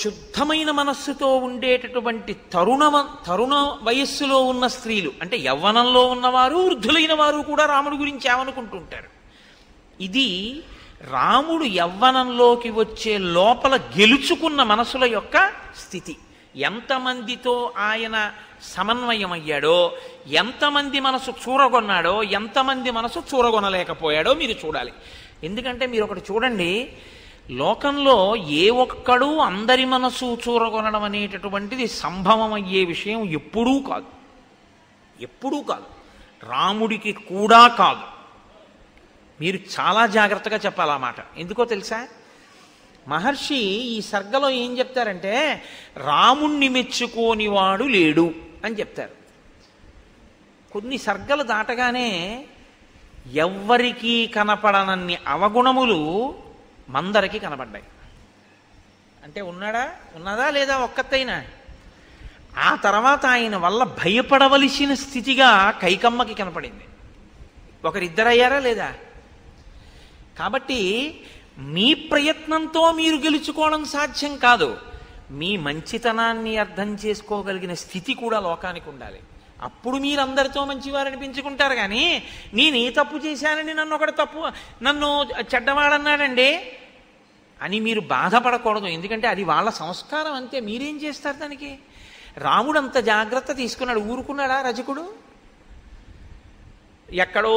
శుద్ధమైన మనస్సుతో ఉండేటటువంటి తరుణ తరుణ వయస్సులో ఉన్న స్త్రీలు అంటే యవ్వనంలో ఉన్నవారు వృద్ధులైన వారు కూడా రాముడి గురించి ఏమనుకుంటుంటారు ఇది రాముడు యవ్వనంలోకి వచ్చే లోపల గెలుచుకున్న మనసుల యొక్క స్థితి ఎంతమందితో ఆయన సమన్వయం అయ్యాడో ఎంతమంది మనసు చూరగొన్నాడో ఎంతమంది మనసు చూరగొనలేకపోయాడో మీరు చూడాలి ఎందుకంటే మీరు ఒకటి చూడండి లోకంలో ఏ ఒక్కడూ అందరి మనసు చూరగొనడం అనేటటువంటిది సంభవం అయ్యే విషయం ఎప్పుడూ కాదు ఎప్పుడూ కాదు రాముడికి కూడా కాదు మీరు చాలా జాగ్రత్తగా చెప్పాలన్నమాట ఎందుకో తెలుసా మహర్షి ఈ సర్గలో ఏం చెప్తారంటే రాముణ్ణి మెచ్చుకోనివాడు లేడు అని చెప్తారు కొన్ని సర్గలు దాటగానే ఎవ్వరికీ కనపడనన్ని అవగుణములు మందరికి కనబడ్డాయి అంటే ఉన్నాడా ఉన్నదా లేదా ఒక్కతైనా ఆ తర్వాత ఆయన వల్ల భయపడవలసిన స్థితిగా కైకమ్మకి కనపడింది ఒకరిద్దరయ్యారా లేదా కాబట్టి మీ ప్రయత్నంతో మీరు గెలుచుకోవడం సాధ్యం కాదు మీ మంచితనాన్ని అర్థం చేసుకోగలిగిన స్థితి కూడా లోకానికి ఉండాలి అప్పుడు మీరు అందరితో మంచివారు పెంచుకుంటారు కానీ నేను ఏ తప్పు చేశానని నన్ను ఒకటి తప్పు నన్ను చెడ్డవాడన్నాడండి అని మీరు బాధపడకూడదు ఎందుకంటే అది వాళ్ళ సంస్కారం అంతే మీరేం చేస్తారు దానికి రాముడు అంత జాగ్రత్త తీసుకున్నాడు ఊరుకున్నాడా రజకుడు ఎక్కడో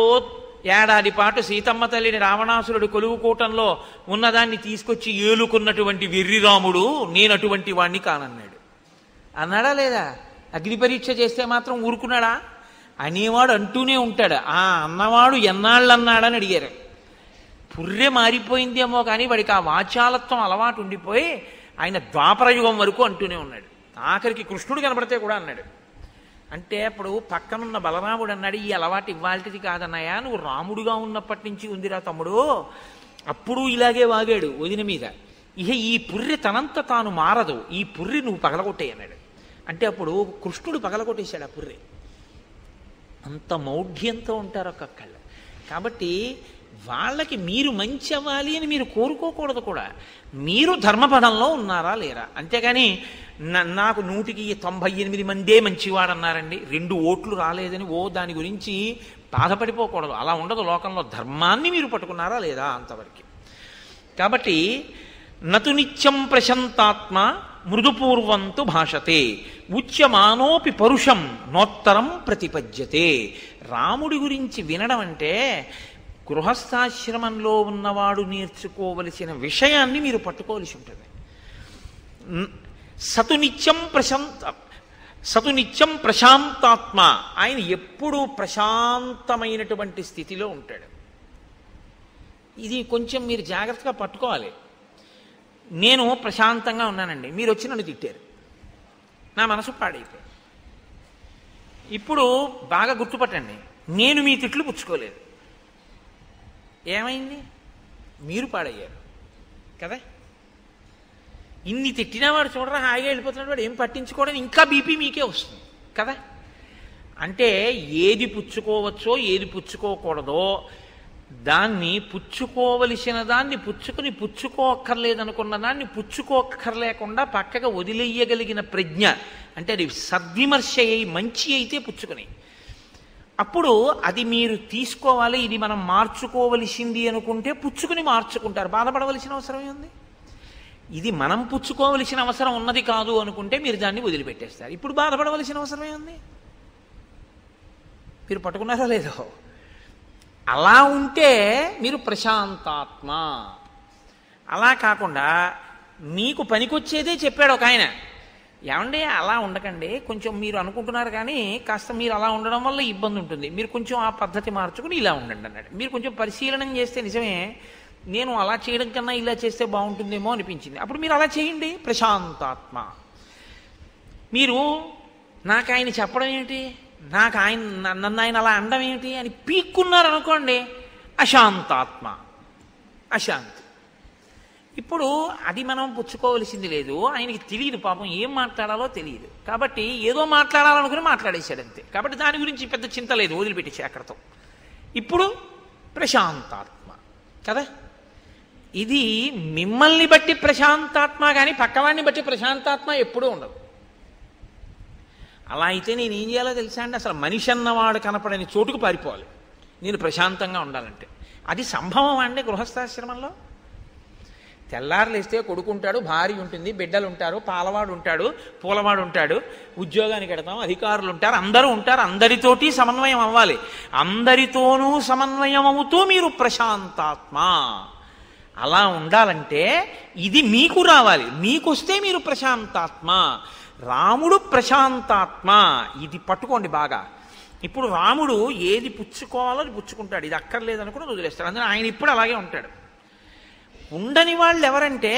ఏడాది పాటు సీతమ్మ తల్లిని రావణాసురుడు కొలువుకూటంలో ఉన్నదాన్ని తీసుకొచ్చి ఏలుకున్నటువంటి వెర్రి రాముడు నేను అటువంటి వాణ్ణి కానన్నాడు అన్నాడా లేదా అగ్ని పరీక్ష చేస్తే మాత్రం ఊరుకున్నాడా అనేవాడు అంటూనే ఉంటాడు ఆ అన్నవాడు ఎన్నాళ్ళు అన్నాడని అడిగారు పుర్రె మారిపోయిందేమో కానీ వాడికి ఆ వాచాలత్వం అలవాటు ఉండిపోయి ఆయన ద్వాపరయుగం వరకు అంటూనే ఉన్నాడు ఆఖరికి కృష్ణుడు కనబడితే కూడా అన్నాడు అంటే అప్పుడు పక్కనున్న బలరాముడు అన్నాడు ఈ అలవాటు ఇవ్వాల్టిది కాదన్నాయా నువ్వు రాముడుగా ఉన్నప్పటి నుంచి ఉందిరా తమ్ముడు అప్పుడు ఇలాగే వాగాడు వదిన మీద ఇహ ఈ పుర్రె తనంత తాను మారదు ఈ పుర్రి నువ్వు పగలగొట్టే అన్నాడు అంటే అప్పుడు కృష్ణుడు పగలగొట్టేశాడు ఆ పుర్రె అంత మౌఢ్యంతో ఉంటారు ఒక్కళ్ళు కాబట్టి వాళ్ళకి మీరు మంచి అవ్వాలి అని మీరు కోరుకోకూడదు కూడా మీరు ధర్మపదంలో ఉన్నారా లేరా అంతేగాని నాకు నూటికి తొంభై ఎనిమిది మందే మంచివాడన్నారండి రెండు ఓట్లు రాలేదని ఓ దాని గురించి బాధపడిపోకూడదు అలా ఉండదు లోకంలో ధర్మాన్ని మీరు పట్టుకున్నారా లేదా అంతవరకు కాబట్టి నతు నిత్యం మృదుపూర్వంతు భాషతే ఉచ్యమానోపి పరుషం నోత్తరం ప్రతిపద్యతే రాముడి గురించి వినడం అంటే గృహస్థాశ్రమంలో ఉన్నవాడు నేర్చుకోవలసిన విషయాన్ని మీరు పట్టుకోవలసి ఉంటుంది సతునిత్యం ప్రశాంత సతునిత్యం ప్రశాంతాత్మ ఆయన ఎప్పుడూ ప్రశాంతమైనటువంటి స్థితిలో ఉంటాడు ఇది కొంచెం మీరు జాగ్రత్తగా పట్టుకోవాలి నేను ప్రశాంతంగా ఉన్నానండి మీరు వచ్చి నన్ను తిట్టారు నా మనసు పాడైపోయింది ఇప్పుడు బాగా గుర్తుపట్టండి నేను మీ తిట్లు పుచ్చుకోలేదు ఏమైంది మీరు పాడయ్యారు కదా ఇన్ని తిట్టినా వాడు చూడరా హాయిగా వెళ్ళిపోతున్నాడు వాడు ఏం పట్టించుకోవడం ఇంకా బీపీ మీకే వస్తుంది కదా అంటే ఏది పుచ్చుకోవచ్చో ఏది పుచ్చుకోకూడదో దాన్ని పుచ్చుకోవలసిన దాన్ని పుచ్చుకుని పుచ్చుకోక్కర్లేదనుకున్న దాన్ని పుచ్చుకోక్కర్లేకుండా పక్కగా వదిలేయగలిగిన ప్రజ్ఞ అంటే అది సద్విమర్శ అయి మంచి అయితే పుచ్చుకుని అప్పుడు అది మీరు తీసుకోవాలి ఇది మనం మార్చుకోవలసింది అనుకుంటే పుచ్చుకుని మార్చుకుంటారు బాధపడవలసిన అవసరం ఉంది ఇది మనం పుచ్చుకోవలసిన అవసరం ఉన్నది కాదు అనుకుంటే మీరు దాన్ని వదిలిపెట్టేస్తారు ఇప్పుడు బాధపడవలసిన అవసరమే ఉంది మీరు పట్టుకున్నారా లేదో అలా ఉంటే మీరు ప్రశాంతాత్మ అలా కాకుండా మీకు పనికొచ్చేదే చెప్పాడు ఒక ఆయన ఏమండి అలా ఉండకండి కొంచెం మీరు అనుకుంటున్నారు కానీ కాస్త మీరు అలా ఉండడం వల్ల ఇబ్బంది ఉంటుంది మీరు కొంచెం ఆ పద్ధతి మార్చుకుని ఇలా ఉండండి అన్నాడు మీరు కొంచెం పరిశీలన చేస్తే నిజమే నేను అలా చేయడం కన్నా ఇలా చేస్తే బాగుంటుందేమో అనిపించింది అప్పుడు మీరు అలా చేయండి ప్రశాంతాత్మ మీరు నాకు ఆయన చెప్పడం ఏమిటి నాకు ఆయన నన్ను ఆయన అలా అండం ఏమిటి అని పీక్కున్నారనుకోండి అశాంతాత్మ అశాంతి ఇప్పుడు అది మనం పుచ్చుకోవలసింది లేదు ఆయనకి తెలియదు పాపం ఏం మాట్లాడాలో తెలియదు కాబట్టి ఏదో మాట్లాడాలనుకుని మాట్లాడేశాడు అంతే కాబట్టి దాని గురించి పెద్ద చింత లేదు వదిలిపెట్టేసి అక్కడతో ఇప్పుడు ప్రశాంతాత్మ కదా ఇది మిమ్మల్ని బట్టి ప్రశాంతాత్మ కానీ పక్కవాడిని బట్టి ప్రశాంతాత్మ ఎప్పుడూ ఉండదు అలా అయితే నేను ఏం చేయాలో తెలుసా అండి అసలు మనిషి అన్నవాడు కనపడని చోటుకు పారిపోవాలి నేను ప్రశాంతంగా ఉండాలంటే అది సంభవం అండి గృహస్థాశ్రమంలో తెల్లారులేస్తే కొడుకుంటాడు భార్య ఉంటుంది బిడ్డలు ఉంటారు పాలవాడు ఉంటాడు పూలవాడు ఉంటాడు ఉద్యోగానికి పెడతాం అధికారులు ఉంటారు అందరూ ఉంటారు అందరితోటి సమన్వయం అవ్వాలి అందరితోనూ సమన్వయం అవుతూ మీరు ప్రశాంతాత్మ అలా ఉండాలంటే ఇది మీకు రావాలి మీకొస్తే మీరు ప్రశాంతాత్మ రాముడు ప్రశాంతాత్మ ఇది పట్టుకోండి బాగా ఇప్పుడు రాముడు ఏది పుచ్చుకోవాలో పుచ్చుకుంటాడు ఇది అక్కర్లేదనుకుని వదిలేస్తాడు అందుకని ఆయన ఇప్పుడు అలాగే ఉంటాడు ఉండని వాళ్ళు ఎవరంటే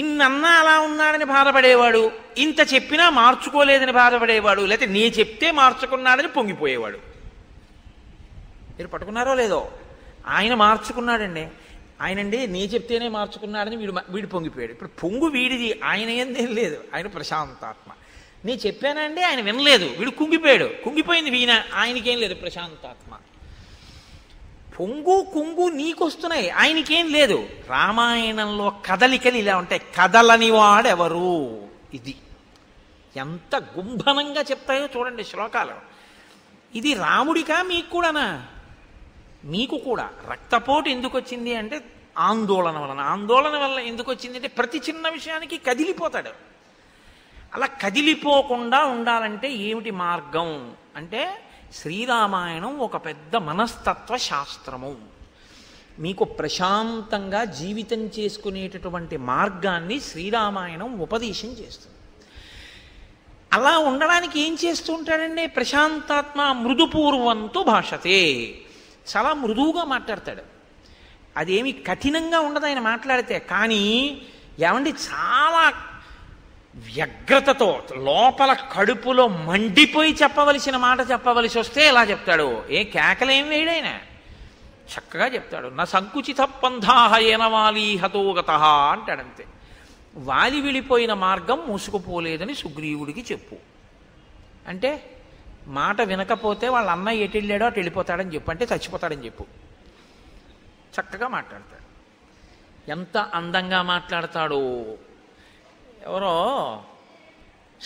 ఇన్నన్నా అలా ఉన్నాడని బాధపడేవాడు ఇంత చెప్పినా మార్చుకోలేదని బాధపడేవాడు లేకపోతే నీ చెప్తే మార్చుకున్నాడని పొంగిపోయేవాడు మీరు పట్టుకున్నారో లేదో ఆయన మార్చుకున్నాడండి ఆయనండి నీ చెప్తేనే మార్చుకున్నాడని వీడు వీడు పొంగిపోయాడు ఇప్పుడు పొంగు వీడిది ఆయన ఏం లేదు ఆయన ప్రశాంతాత్మ నీ చెప్పానండి ఆయన వినలేదు వీడు కుంగిపోయాడు కుంగిపోయింది వీణ ఆయనకేం లేదు ప్రశాంతాత్మ పొంగు కొంగు నీకొస్తున్నాయి ఆయనకేం లేదు రామాయణంలో కదలికలు ఇలా ఉంటాయి కదలని వాడెవరు ఇది ఎంత గుంభనంగా చెప్తాయో చూడండి శ్లోకాలు ఇది రాముడికా మీకు కూడానా మీకు కూడా రక్తపోటు ఎందుకు వచ్చింది అంటే ఆందోళన వలన ఆందోళన వల్ల ఎందుకు వచ్చింది అంటే ప్రతి చిన్న విషయానికి కదిలిపోతాడు అలా కదిలిపోకుండా ఉండాలంటే ఏమిటి మార్గం అంటే శ్రీరామాయణం ఒక పెద్ద మనస్తత్వ శాస్త్రము మీకు ప్రశాంతంగా జీవితం చేసుకునేటటువంటి మార్గాన్ని శ్రీరామాయణం ఉపదేశం చేస్తుంది అలా ఉండడానికి ఏం చేస్తూ ఉంటాడండి ప్రశాంతాత్మ మృదుపూర్వంతో భాషతే చాలా మృదువుగా మాట్లాడతాడు అదేమి కఠినంగా ఉండదు ఆయన మాట్లాడితే కానీ ఏమండి చాలా వ్యగ్రతతో లోపల కడుపులో మండిపోయి చెప్పవలసిన మాట చెప్పవలసి వస్తే ఎలా చెప్తాడు ఏ కేకలేం వేడైనా చక్కగా చెప్తాడు నా సంకుచిత పంధాహ హతో గత అంటాడంతే వాలి విడిపోయిన మార్గం మూసుకుపోలేదని సుగ్రీవుడికి చెప్పు అంటే మాట వినకపోతే వాళ్ళ అన్న ఎటు వెళ్ళాడో అటు వెళ్ళిపోతాడని చెప్పు అంటే చచ్చిపోతాడని చెప్పు చక్కగా మాట్లాడతాడు ఎంత అందంగా మాట్లాడతాడో ఎవరో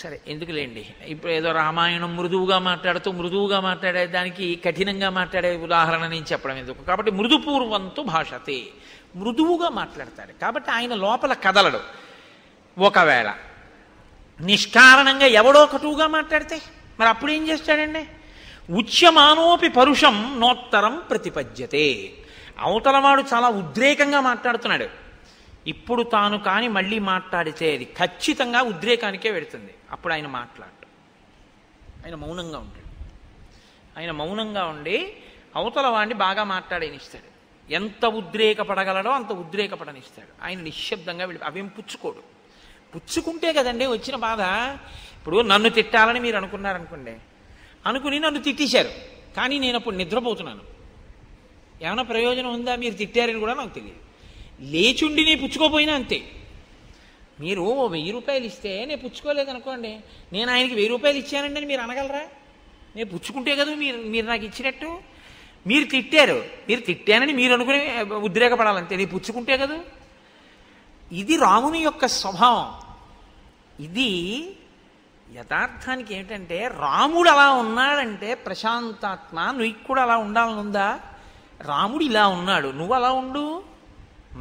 సరే ఎందుకులేండి ఇప్పుడు ఏదో రామాయణం మృదువుగా మాట్లాడుతూ మృదువుగా మాట్లాడే దానికి కఠినంగా మాట్లాడే ఉదాహరణ నేను చెప్పడం ఎందుకు కాబట్టి మృదుపూర్వంతో భాషతే మృదువుగా మాట్లాడతాడు కాబట్టి ఆయన లోపల కదలడు ఒకవేళ నిష్కారణంగా ఎవడో కటువుగా మాట్లాడితే మరి అప్పుడు ఏం చేస్తాడండి ఉచ్యమానోపి పరుషం నోత్తరం ప్రతిపద్యతే అవతలవాడు చాలా ఉద్రేకంగా మాట్లాడుతున్నాడు ఇప్పుడు తాను కాని మళ్ళీ మాట్లాడితే అది ఖచ్చితంగా ఉద్రేకానికే వెళుతుంది అప్పుడు ఆయన మాట్లాడు ఆయన మౌనంగా ఉంటాడు ఆయన మౌనంగా ఉండి అవతల వాడిని బాగా మాట్లాడేనిస్తాడు ఎంత ఉద్రేకపడగలడో అంత ఉద్రేకపడనిస్తాడు ఆయన నిశ్శబ్దంగా వెళ్ళి అవేం పుచ్చుకోడు పుచ్చుకుంటే కదండి వచ్చిన బాధ ఇప్పుడు నన్ను తిట్టాలని మీరు అనుకున్నారనుకోండి అనుకుని నన్ను తిట్టేశారు కానీ నేను అప్పుడు నిద్రపోతున్నాను ఏమైనా ప్రయోజనం ఉందా మీరు తిట్టారని కూడా నాకు తెలియదు లేచుండి నేను పుచ్చుకోపోయినా అంతే మీరు వెయ్యి రూపాయలు ఇస్తే నేను పుచ్చుకోలేదనుకోండి నేను ఆయనకి వెయ్యి రూపాయలు ఇచ్చానండి అని మీరు అనగలరా నేను పుచ్చుకుంటే కదా మీరు మీరు నాకు ఇచ్చినట్టు మీరు తిట్టారు మీరు తిట్టానని మీరు అనుకుని ఉద్రేకపడాలంతే నేను పుచ్చుకుంటే కదా ఇది రాముని యొక్క స్వభావం ఇది యథార్థానికి ఏమిటంటే రాముడు అలా ఉన్నాడంటే ప్రశాంతాత్మ నువ్వు కూడా అలా ఉండాలనుందా రాముడు ఇలా ఉన్నాడు నువ్వు అలా ఉండు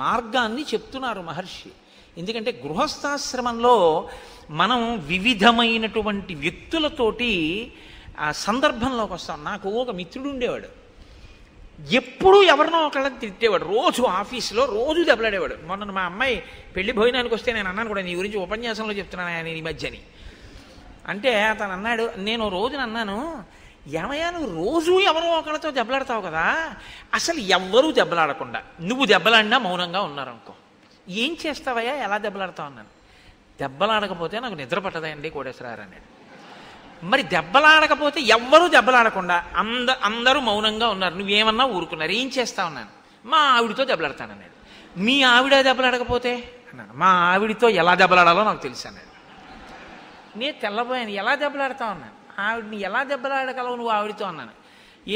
మార్గాన్ని చెప్తున్నారు మహర్షి ఎందుకంటే గృహస్థాశ్రమంలో మనం వివిధమైనటువంటి వ్యక్తులతోటి ఆ సందర్భంలోకి వస్తాం నాకు ఒక మిత్రుడు ఉండేవాడు ఎప్పుడు ఎవరినో ఒకళ్ళని తిట్టేవాడు రోజు ఆఫీస్లో రోజు దెబ్బలాడేవాడు మొన్న మా అమ్మాయి పెళ్లి భోజనానికి వస్తే నేను అన్నాను కూడా నీ గురించి ఉపన్యాసంలో చెప్తున్నాను ఆయన ఈ మధ్యని అంటే అతను అన్నాడు నేను రోజున అన్నాను ఏమయ్యా నువ్వు రోజు ఎవరో ఒకళ్ళతో దెబ్బలాడతావు కదా అసలు ఎవ్వరూ దెబ్బలాడకుండా నువ్వు దెబ్బలాడినా మౌనంగా ఉన్నారనుకో ఏం చేస్తావయ్యా ఎలా దెబ్బలాడతావు అన్నాను దెబ్బలాడకపోతే నాకు నిద్ర పట్టదండి కోటేశ్వరారు అన్నాడు మరి దెబ్బలాడకపోతే ఎవ్వరూ దెబ్బలాడకుండా అంద అందరూ మౌనంగా ఉన్నారు నువ్వేమన్నా ఊరుకున్నారు ఏం చేస్తావు అన్నాను మా ఆవిడతో దెబ్బలాడతానన్నాడు మీ ఆవిడ దెబ్బలాడకపోతే అన్నాను మా ఆవిడతో ఎలా దెబ్బలాడాలో నాకు తెలుసు అన్నాడు నేను తెల్లబోయాను ఎలా దెబ్బలాడతా ఉన్నాను ఆవిడని ఎలా దెబ్బలాడగలవు నువ్వు ఆవిడతో అన్నాను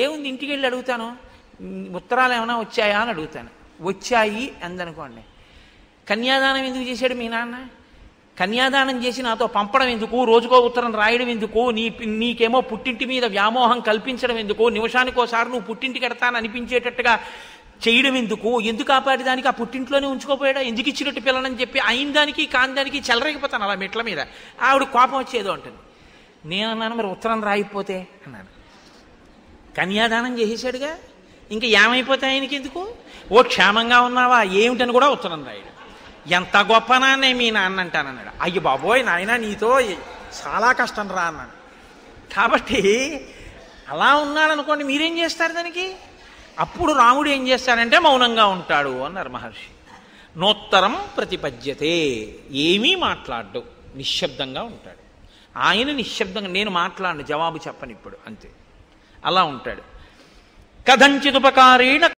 ఏముంది ఇంటికి వెళ్ళి అడుగుతాను ఉత్తరాలు ఏమైనా వచ్చాయా అని అడుగుతాను వచ్చాయి అందనుకోండి కన్యాదానం ఎందుకు చేశాడు మీ నాన్న కన్యాదానం చేసి నాతో పంపడం ఎందుకు రోజుకో ఉత్తరం రాయడం ఎందుకు నీ నీకేమో పుట్టింటి మీద వ్యామోహం కల్పించడం ఎందుకు నిమిషానికోసారి నువ్వు పుట్టింటికి ఎడతాను అనిపించేటట్టుగా చేయడం ఎందుకు ఎందుకు ఆపాటి దానికి ఆ పుట్టింట్లోనే ఉంచుకోపోయాడా ఎందుకు ఇచ్చినట్టు పిల్లనని చెప్పి అయిన దానికి కాని దానికి చెలరేకపోతాను అలా మెట్ల మీద ఆవిడ కోపం వచ్చేదో అంటుంది నేనన్నాను మరి ఉత్తరం రాయిపోతే అన్నాడు కన్యాదానం చేసేసాడుగా ఇంకా ఏమైపోతే ఆయనకి ఎందుకు ఓ క్షేమంగా ఉన్నావా ఏమిటని కూడా ఉత్తరం రాయడు ఎంత గొప్ప నాన్నే మీ నాన్న అంటానన్నాడు అయ్యి బాబోయ్ నాయన నీతో చాలా కష్టం రా అన్నాను కాబట్టి అలా ఉన్నాడనుకోండి మీరేం చేస్తారు దానికి అప్పుడు రాముడు ఏం చేస్తాడంటే మౌనంగా ఉంటాడు అన్నారు మహర్షి నోత్తరం ప్రతిపద్యతే ఏమీ మాట్లాడు నిశ్శబ్దంగా ఉంటాడు ఆయన నిశ్శబ్దంగా నేను మాట్లాడిన జవాబు చెప్పను ఇప్పుడు అంతే అలా ఉంటాడు కథంచిదుపకారేణ